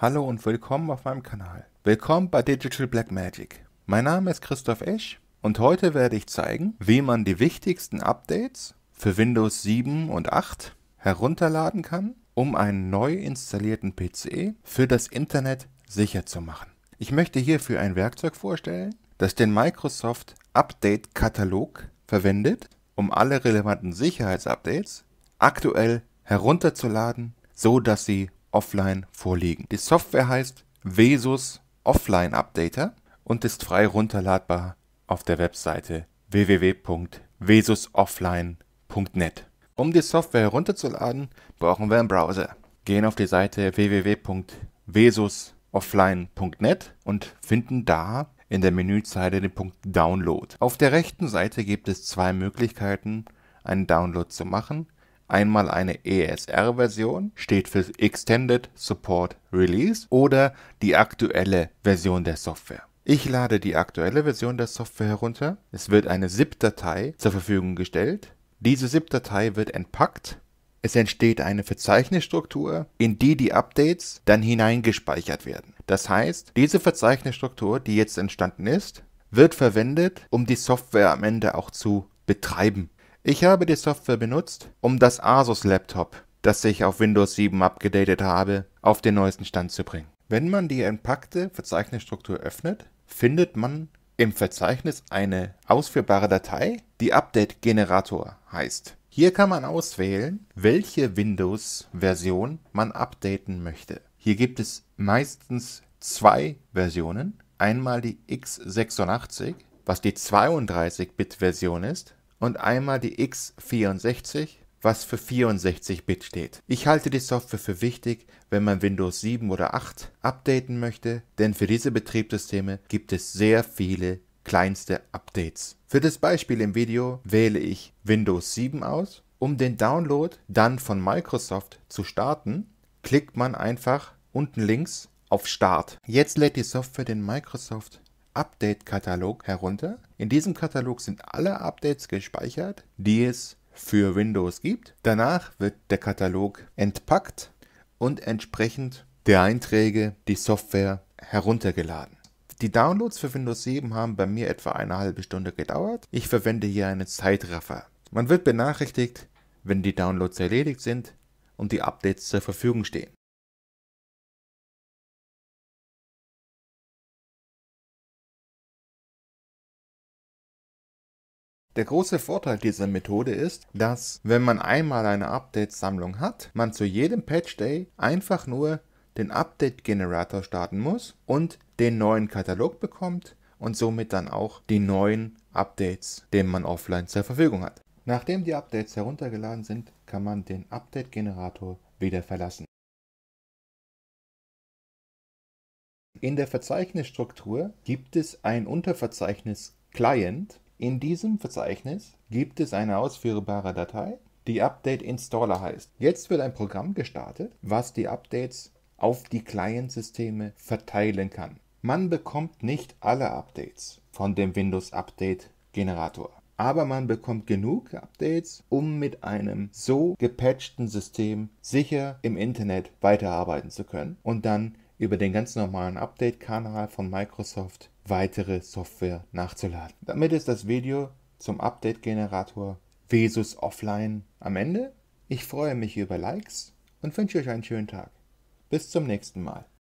Hallo und willkommen auf meinem Kanal. Willkommen bei Digital Black Magic. Mein Name ist Christoph Esch und heute werde ich zeigen, wie man die wichtigsten Updates für Windows 7 und 8 herunterladen kann, um einen neu installierten PC für das Internet sicher zu machen. Ich möchte hierfür ein Werkzeug vorstellen, das den Microsoft Update Katalog verwendet, um alle relevanten Sicherheitsupdates aktuell herunterzuladen, so dass sie offline vorlegen. Die Software heißt Vesus Offline Updater und ist frei runterladbar auf der Webseite www.vesusoffline.net. Um die Software herunterzuladen, brauchen wir einen Browser. Gehen auf die Seite www.vesusoffline.net und finden da in der Menüzeile den Punkt Download. Auf der rechten Seite gibt es zwei Möglichkeiten, einen Download zu machen. Einmal eine ESR-Version, steht für Extended Support Release, oder die aktuelle Version der Software. Ich lade die aktuelle Version der Software herunter. Es wird eine ZIP-Datei zur Verfügung gestellt. Diese ZIP-Datei wird entpackt. Es entsteht eine Verzeichnisstruktur, in die die Updates dann hineingespeichert werden. Das heißt, diese Verzeichnisstruktur, die jetzt entstanden ist, wird verwendet, um die Software am Ende auch zu betreiben. Ich habe die Software benutzt, um das Asus Laptop, das ich auf Windows 7 abgedatet habe, auf den neuesten Stand zu bringen. Wenn man die entpackte Verzeichnisstruktur öffnet, findet man im Verzeichnis eine ausführbare Datei, die Update Generator heißt. Hier kann man auswählen, welche Windows-Version man updaten möchte. Hier gibt es meistens zwei Versionen. Einmal die x86, was die 32-Bit-Version ist, und einmal die x64, was für 64-Bit steht. Ich halte die Software für wichtig, wenn man Windows 7 oder 8 updaten möchte, denn für diese Betriebssysteme gibt es sehr viele kleinste Updates. Für das Beispiel im Video wähle ich Windows 7 aus. Um den Download dann von Microsoft zu starten, klickt man einfach unten links auf Start. Jetzt lädt die Software den Microsoft Update-Katalog herunter. In diesem Katalog sind alle Updates gespeichert, die es für Windows gibt. Danach wird der Katalog entpackt und entsprechend der Einträge die Software heruntergeladen. Die Downloads für Windows 7 haben bei mir etwa eine halbe Stunde gedauert. Ich verwende hier einen Zeitraffer. Man wird benachrichtigt, wenn die Downloads erledigt sind und die Updates zur Verfügung stehen. Der große Vorteil dieser Methode ist, dass wenn man einmal eine Update-Sammlung hat, man zu jedem Patch-Day einfach nur den Update-Generator starten muss und den neuen Katalog bekommt und somit dann auch die neuen Updates, den man offline zur Verfügung hat. Nachdem die Updates heruntergeladen sind, kann man den Update-Generator wieder verlassen. In der Verzeichnisstruktur gibt es ein Unterverzeichnis Client, in diesem Verzeichnis gibt es eine ausführbare Datei, die Update Installer heißt. Jetzt wird ein Programm gestartet, was die Updates auf die Client-Systeme verteilen kann. Man bekommt nicht alle Updates von dem Windows Update Generator. Aber man bekommt genug Updates, um mit einem so gepatchten System sicher im Internet weiterarbeiten zu können und dann über den ganz normalen Update-Kanal von Microsoft weitere Software nachzuladen. Damit ist das Video zum Update-Generator Vesus Offline am Ende. Ich freue mich über Likes und wünsche euch einen schönen Tag. Bis zum nächsten Mal.